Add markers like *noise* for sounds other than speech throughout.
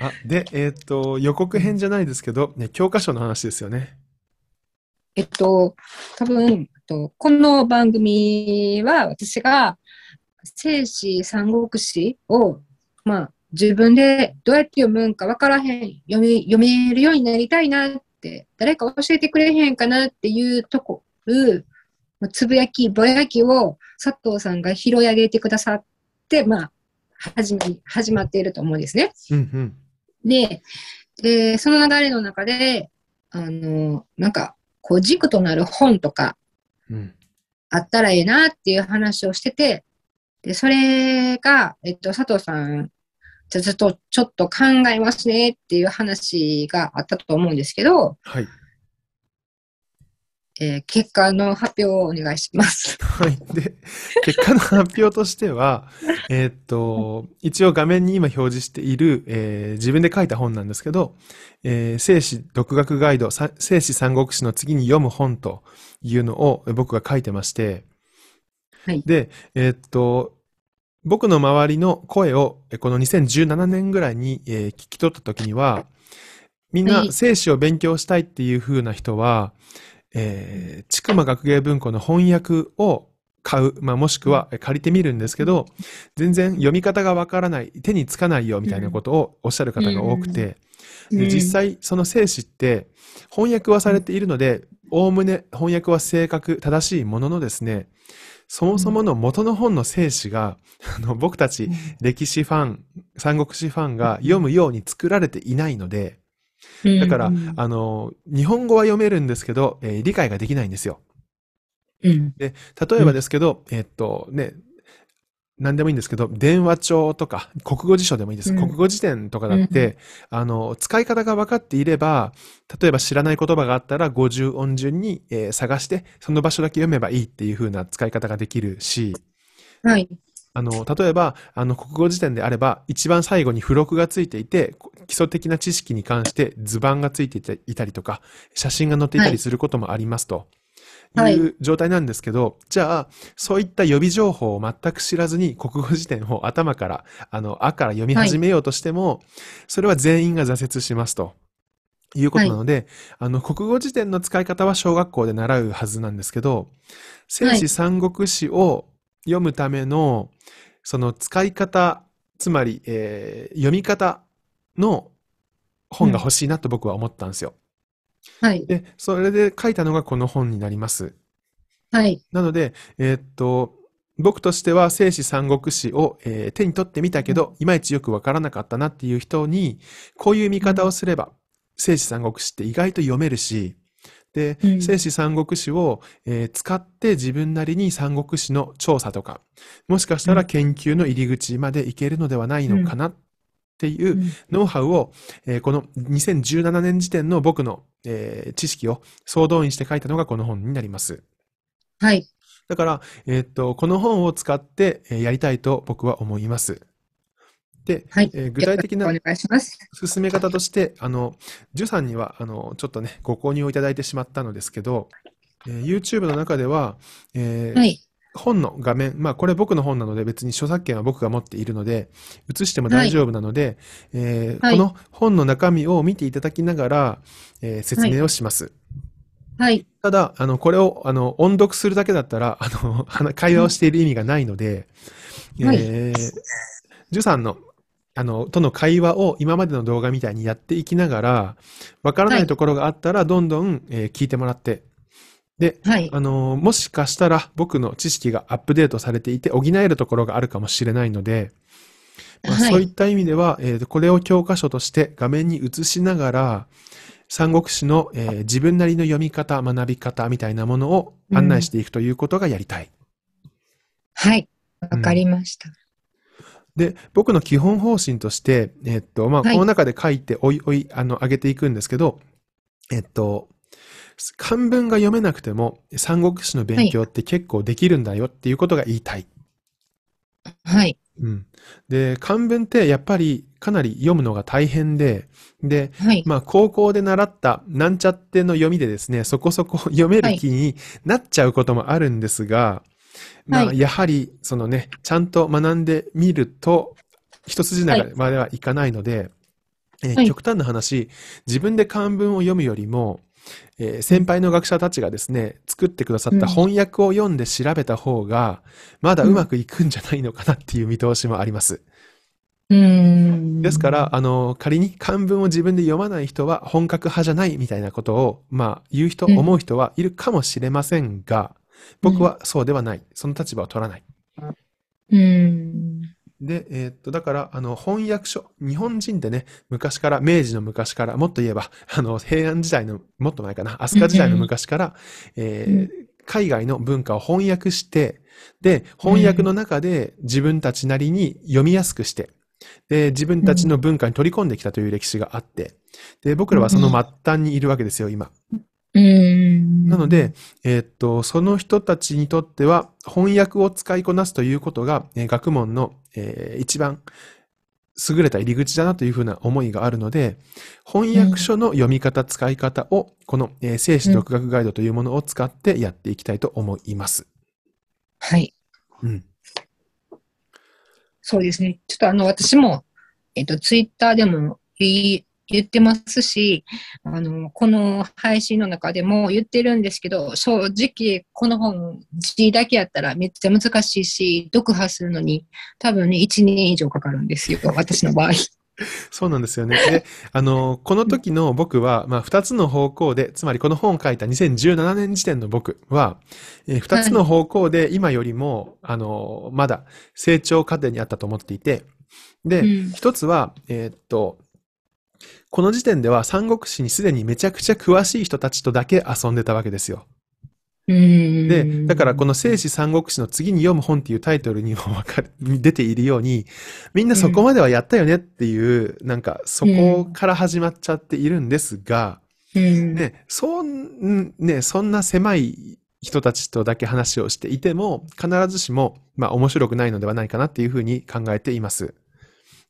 あで、えっ、と、予告編じゃないですけど、ね、教科書の話ですよね。えっと、多分とこの番組は私が生死三国史を、まあ、自分でどうやって読むんか分からへん読み読めるようになりたいなって誰か教えてくれへんかなっていうとこあ、つぶやきぼやきを佐藤さんが拾い上げてくださって、まあ、始ま始まっていると思うんですね。うんうん、でその流れの中で、あの、なんか、こう軸となる本とか、うん、あったらええなっていう話をしてて、で、それが、えっと、佐藤さん、じゃずっとちょっと考えますねっていう話があったと思うんですけど、はい。えー、結果の発表をお願いします。はい。で、結果の発表としては、*laughs* えっと、一応画面に今表示している、えー、自分で書いた本なんですけど、えー、生死独学ガイド、生死三国志の次に読む本というのを僕が書いてまして、はい、で、えー、っと、僕の周りの声をこの2017年ぐらいに、えー、聞き取った時には、みんな生死を勉強したいっていう風な人は、えー、千曲学芸文庫の翻訳を買う、まあ、もしくは借りてみるんですけど、全然読み方がわからない、手につかないよみたいなことをおっしゃる方が多くて、で実際その生子って翻訳はされているので、おおむね翻訳は正確、正しいもののですね、そもそもの元の本の生子が、あの僕たち歴史ファン、三国志ファンが読むように作られていないので、だから、あの、日本語は読めるんですけど、えー、理解ができないんですよ。で例えばですけど、うん、えっとね、何でもいいんですけど、電話帳とか、国語辞書でもいいです。うん、国語辞典とかだって、うん、あの、使い方が分かっていれば、例えば知らない言葉があったら50音順に、えー、探して、その場所だけ読めばいいっていう風な使い方ができるし、はい。あの、例えば、あの、国語辞典であれば、一番最後に付録がついていて、基礎的な知識に関して図版がついていたりとか、写真が載っていたりすることもありますと。はいいう状態なんですけど、はい、じゃあ、そういった予備情報を全く知らずに国語辞典を頭から、あの、あから読み始めようとしても、はい、それは全員が挫折しますと。いうことなので、はい、あの、国語辞典の使い方は小学校で習うはずなんですけど、戦士三国史を読むための、その使い方、つまり、えー、読み方の本が欲しいなと僕は思ったんですよ。うんはい。で、それで書いたのがこの本になります。はい。なので、えー、っと、僕としては生死三国史を、えー、手に取ってみたけど、いまいちよくわからなかったなっていう人に、こういう見方をすれば、生死三国史って意外と読めるし、で、生死三国史を、えー、使って自分なりに三国史の調査とか、もしかしたら研究の入り口までいけるのではないのかなっっていうノウハウを、うん、えー、この2017年時点の僕の、えー、知識を総動員して書いたのがこの本になります。はい。だから、えー、っと、この本を使って、えー、やりたいと僕は思います。で、はい、えー、具体的な進め方として、あの、ジュさんには、あの、ちょっとね、ご購入をいただいてしまったのですけど、えー、YouTube の中では、えー、はい、本の画面、まあこれ僕の本なので別に著作権は僕が持っているので、写しても大丈夫なので、はい、えーはい、この本の中身を見ていただきながら、えー、説明をします。はい。ただ、あの、これを、あの、音読するだけだったら、あの、会話をしている意味がないので、はい、えー、ジュさんの、あの、との会話を今までの動画みたいにやっていきながら、わからないところがあったら、どんどん、えー、聞いてもらって、で、はい、あの、もしかしたら僕の知識がアップデートされていて補えるところがあるかもしれないので、まあ、そういった意味では、はい、えー、これを教科書として画面に映しながら、三国志の、えー、自分なりの読み方、学び方みたいなものを案内していくということがやりたい。うん、はい、わかりました。うんで、僕の基本方針として、えっと、まあ、この中で書いて、おいおい、あの、上げていくんですけど、えっと、漢文が読めなくても、三国志の勉強って結構できるんだよっていうことが言いたい。はい。うん。で、漢文ってやっぱりかなり読むのが大変で、で、はい、まあ高校で習ったなんちゃっての読みでですね、そこそこ読める気になっちゃうこともあるんですが、はい、まあやはりそのね、ちゃんと学んでみると、一筋縄まではいかないので、はい、えー、極端な話、自分で漢文を読むよりも、えー、先輩の学者たちがですね、作ってくださった翻訳を読んで調べた方が、まだうまくいくんじゃないのかなっていう見通しもあります。うんですから、あの、仮に漢文を自分で読まない人は本格派じゃないみたいなことを、まあ、言う人、うん、思う人はいるかもしれませんが、僕はそうではない。その立場を取らない。うん。で、えー、っと、だから、あの、翻訳書、日本人ってね、昔から、明治の昔から、もっと言えば、*laughs* あの、平安時代の、もっと前かな、飛鳥時代の昔から、えー、海外の文化を翻訳して、で、翻訳の中で自分たちなりに読みやすくして、で、自分たちの文化に取り込んできたという歴史があって、で、僕らはその末端にいるわけですよ、今。なので、えー、っと、その人たちにとっては翻訳を使いこなすということが、えー、学問の、えー、一番優れた入り口だなというふうな思いがあるので、翻訳書の読み方、使い方を、この、えー、聖独学ガイドというものを使ってやっていきたいと思います。はい。うん。そうですね。ちょっとあの、私も、えっ、ー、と、ツイッターでもい言ってますし、あの、この配信の中でも言ってるんですけど、正直この本字だけやったらめっちゃ難しいし、読破するのに多分ね、1年以上かかるんですよ、私の場合。*laughs* そうなんですよね。で、あの、この時の僕は、まあ、二つの方向で、つまりこの本を書いた2017年時点の僕は、えー、二つの方向で今よりも、あの、まだ成長過程にあったと思っていて、で、一つは、えー、っと、この時点では三国志にすでにめちゃくちゃ詳しい人たちとだけ遊んでたわけですよ。で、だからこの聖史三国志の次に読む本っていうタイトルにもわかる、*laughs* 出ているように、みんなそこまではやったよねっていう、なんかそこから始まっちゃっているんですが、ね、そん、ね、そんな狭い人たちとだけ話をしていても、必ずしも、まあ面白くないのではないかなっていうふうに考えています。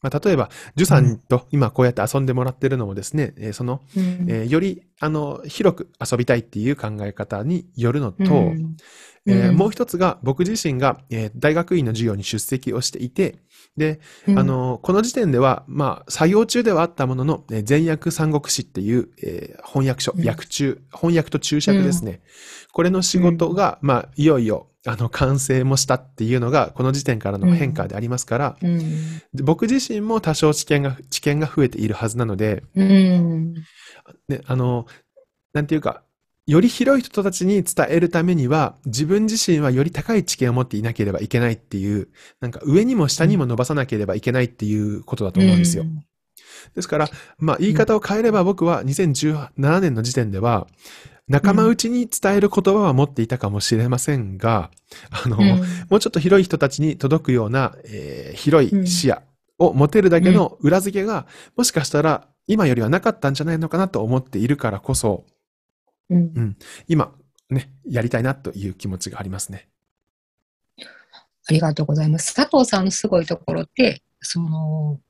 まあ、例えば、ジュさんと今こうやって遊んでもらってるのもですね、うん、その、えー、よりあの広く遊びたいっていう考え方によるのと、うん、えー、もう一つが僕自身が、えー、大学院の授業に出席をしていて、で、うん、あの、この時点では、まあ、作業中ではあったものの、え前訳三国志っていう、えー、翻訳書、うん、訳中、翻訳と注釈ですね。これの仕事が、まあ、いよいよ、あの、完成もしたっていうのが、この時点からの変化でありますから、僕自身も多少知見が、知見が増えているはずなので、ね、あの、なんていうか、より広い人たちに伝えるためには、自分自身はより高い知見を持っていなければいけないっていう、なんか上にも下にも伸ばさなければいけないっていうことだと思うんですよ。うん、ですから、まあ言い方を変えれば僕は2017年の時点では、仲間内に伝える言葉は持っていたかもしれませんが、あの、うん、もうちょっと広い人たちに届くような、えー、広い視野を持てるだけの裏付けが、もしかしたら今よりはなかったんじゃないのかなと思っているからこそ、うん、うん、今、ね、やりたいなという気持ちがありますね。ありがとうございます。佐藤さんのすごいところって、その、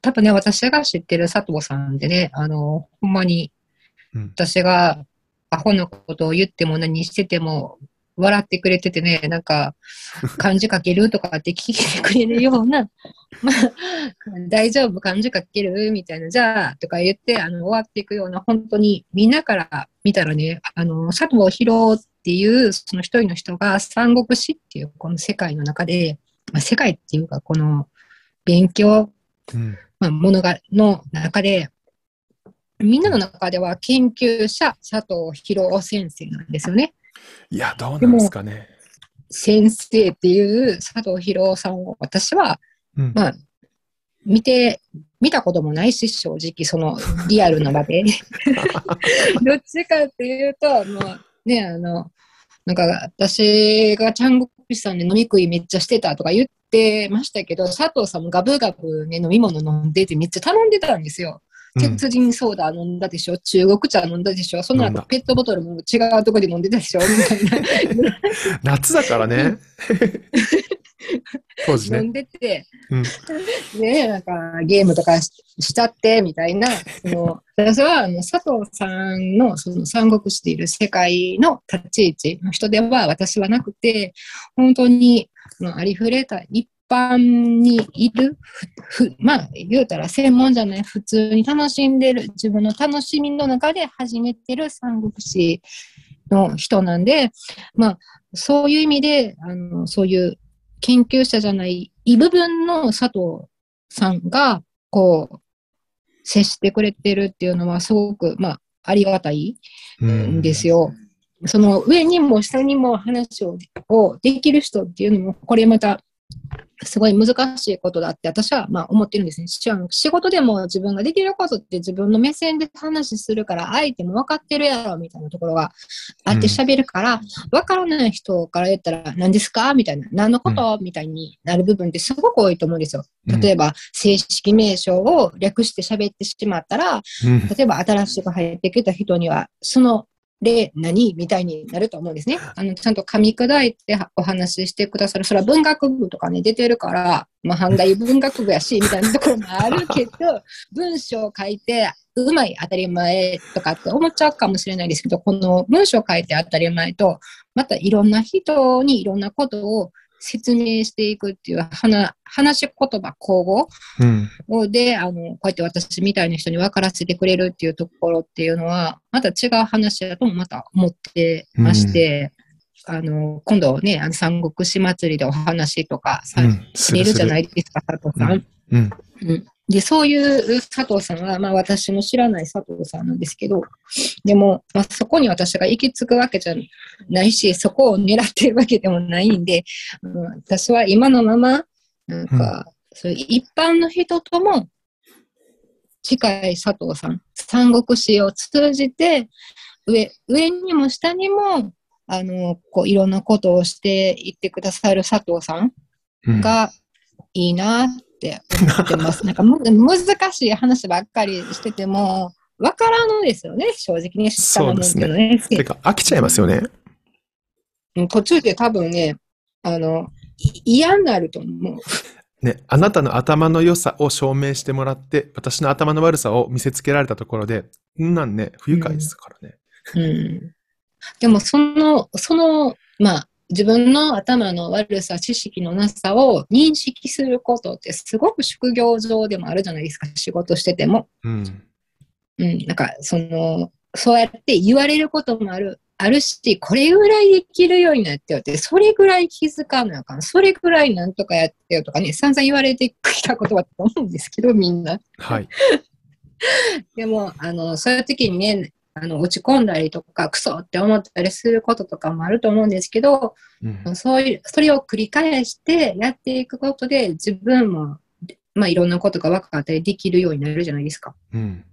多分ね、私が知ってる佐藤さんでね、あの、ほんまに、私がアホのことを言っても何してても、笑ってくれててね、なんか、漢字書けるとかって聞いてくれるような、*laughs* まあ、大丈夫、漢字書けるみたいな、じゃあ、とか言って、あの、終わっていくような、本当に、みんなから見たらね、あの、佐藤博っていう、その一人の人が、三国志っていう、この世界の中で、まあ、世界っていうか、この、勉強、うん、まあ、ものが、の中で、みんなの中では研究者佐藤博先生なんですよね。いや、どうなんですかね。先生っていう佐藤博さんを私は、うん、まあ、見て、見たこともないし、正直、そのリアルな場で。*laughs* どっちかっていうと、もうね、あの、なんか私がチャンゴピさんで飲み食いめっちゃしてたとか言ってましたけど、佐藤さんもガブガブね、飲み物飲んでてめっちゃ頼んでたんですよ。鉄人ソーダ飲んだでしょ、うん、中国茶飲んだでしょその後ペットボトルも違うとこで飲んでたでしょみたいな。*laughs* 夏だからね。当時ね。飲んでて、うん、なんかゲームとかしちゃってみたいな、その *laughs* 私はあの佐藤さんのその三国している世界の立ち位置の人では私はなくて、本当にありふれた一般にいる、まあ、言うたら専門じゃない、普通に楽しんでる、自分の楽しみの中で始めてる三国志の人なんで、まあ、そういう意味で、あの、そういう研究者じゃない異部分の佐藤さんが、こう、接してくれてるっていうのはすごく、まあ、ありがたいんですよ。その上にも下にも話をできる人っていうのも、これまたすごい難しいことだって私はまあ思ってるんですね。仕事でも自分ができることって自分の目線で話するから相手も分かってるやろみたいなところがあって喋るから、うん、分からない人から言ったら何ですかみたいな何のこと、うん、みたいになる部分ってすごく多いと思うんですよ。例えば、正式名称を略して喋ってしまったら、例えば新しく入ってきた人にはそので何みたいになると思うんですね。あのちゃんと噛み砕いてお話ししてくださる。それは文学部とかね、出てるから、まあ、反対文学部やし、みたいなところもあるけど、*laughs* 文章を書いて、うまい当たり前とかって思っちゃうかもしれないですけど、この文章を書いて当たり前と、またいろんな人にいろんなことを説明していくっていう話し言葉、口語、うん、で、あの、こうやって私みたいな人に分からせてくれるっていうところっていうのは、また違う話だともまた思ってまして、うん、あの、今度ね、あの三国志祭りでお話とかさ、れるじゃないですか、佐藤さん。うん、うんで、そういう佐藤さんは、まあ私の知らない佐藤さんなんですけど、でも、まあそこに私が行き着くわけじゃないし、そこを狙ってるわけでもないんで、うん、私は今のまま、なんか、うん、そういう一般の人とも近い佐藤さん、三国志を通じて、上、上にも下にも、あの、こう、いろんなことをしていってくださる佐藤さんがいいなっって思ってます。なんか難しい話ばっかりしてても、わからんのですよね、正直に、ね。そうですねてか、飽きちゃいますよね。途中で多分ね、あの、嫌になると思う。ね、あなたの頭の良さを証明してもらって、私の頭の悪さを見せつけられたところで、んなんね、不愉快ですからね。うん、うん、でも、その、その、まあ、自分の頭の悪さ、知識のなさを認識することってすごく職業上でもあるじゃないですか、仕事してても。うん。うん、なんか、その、そうやって言われることもある、あるし、これぐらいできるようになってよって、それぐらい気づかなあかん、それぐらいなんとかやってよとかね、散々言われてきたことだと思うんですけど、みんな。はい。*laughs* でも、あの、そういう時にね、あの落ち込んだりとかクソって思ったりすることとかもあると思うんですけど、うん、そういうそれを繰り返してやっていくことで自分も、まあ、いろんなことが分かったりできるようになるじゃないですか。うん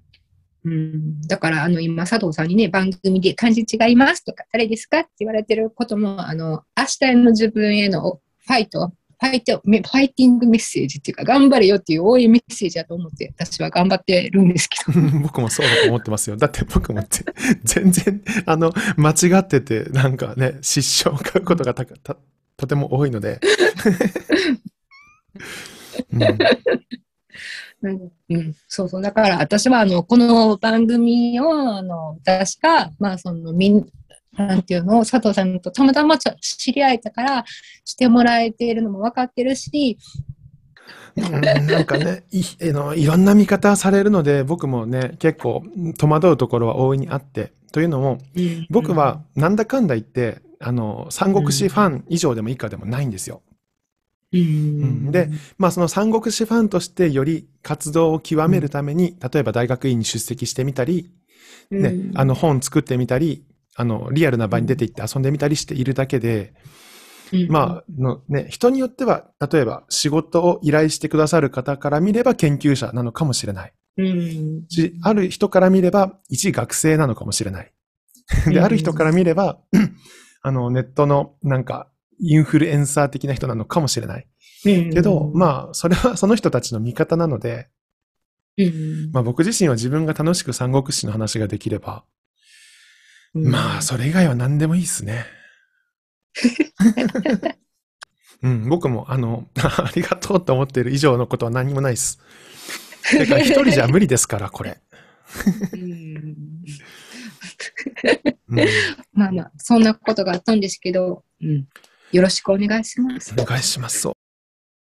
うん、だからあの今佐藤さんにね番組で「漢字違います」とか「誰ですか?」って言われてることもあの明日の自分へのファイトファイトファイティングメッセージっていうか、頑張れよっていう多いメッセージだと思って、私は頑張ってるんですけど。*laughs* 僕もそうだと思ってますよ。だって僕も全然、あの、間違ってて、なんかね、失笑を買うことがたたとても多いので。*laughs* うんうん、うん、そうそう。だから私は、あの、この番組を、あの、私が、まあ、その、みん、なんていうのを佐藤さんとたまたま知り合えたからしてもらえているのも分かってるしなんかねい *laughs* えのいろんな見方されるので僕もね結構戸惑うところは大いにあってというのも、僕はなんだかんだ言ってあの三国志ファン以上でも以下でもないんですよ。うん、で、まあ、その三国志ファンとしてより活動を極めるために、例えば大学院に出席してみたり、ね、あの本作ってみたりあの、リアルな場に出て行って遊んでみたりしているだけで、まあ、のね、人によっては、例えば仕事を依頼してくださる方から見れば研究者なのかもしれない。うん、ある人から見れば、一学生なのかもしれない。で、ある人から見れば、*clears throat* あの、ネットのなんか、インフルエンサー的な人なのかもしれない。けど、まあ、それはその人たちの味方なので、まあ僕自身は自分が楽しく三国志の話ができれば、まあ、それ以外は何でもいいですね。*laughs* うん、僕も、あの、*laughs* ありがとうと思っている以上のことは何もないです。だから一人じゃ無理ですから、これ。まあまあ、そんなことがあったんですけど、うん、よろしくお願いします。お願いします。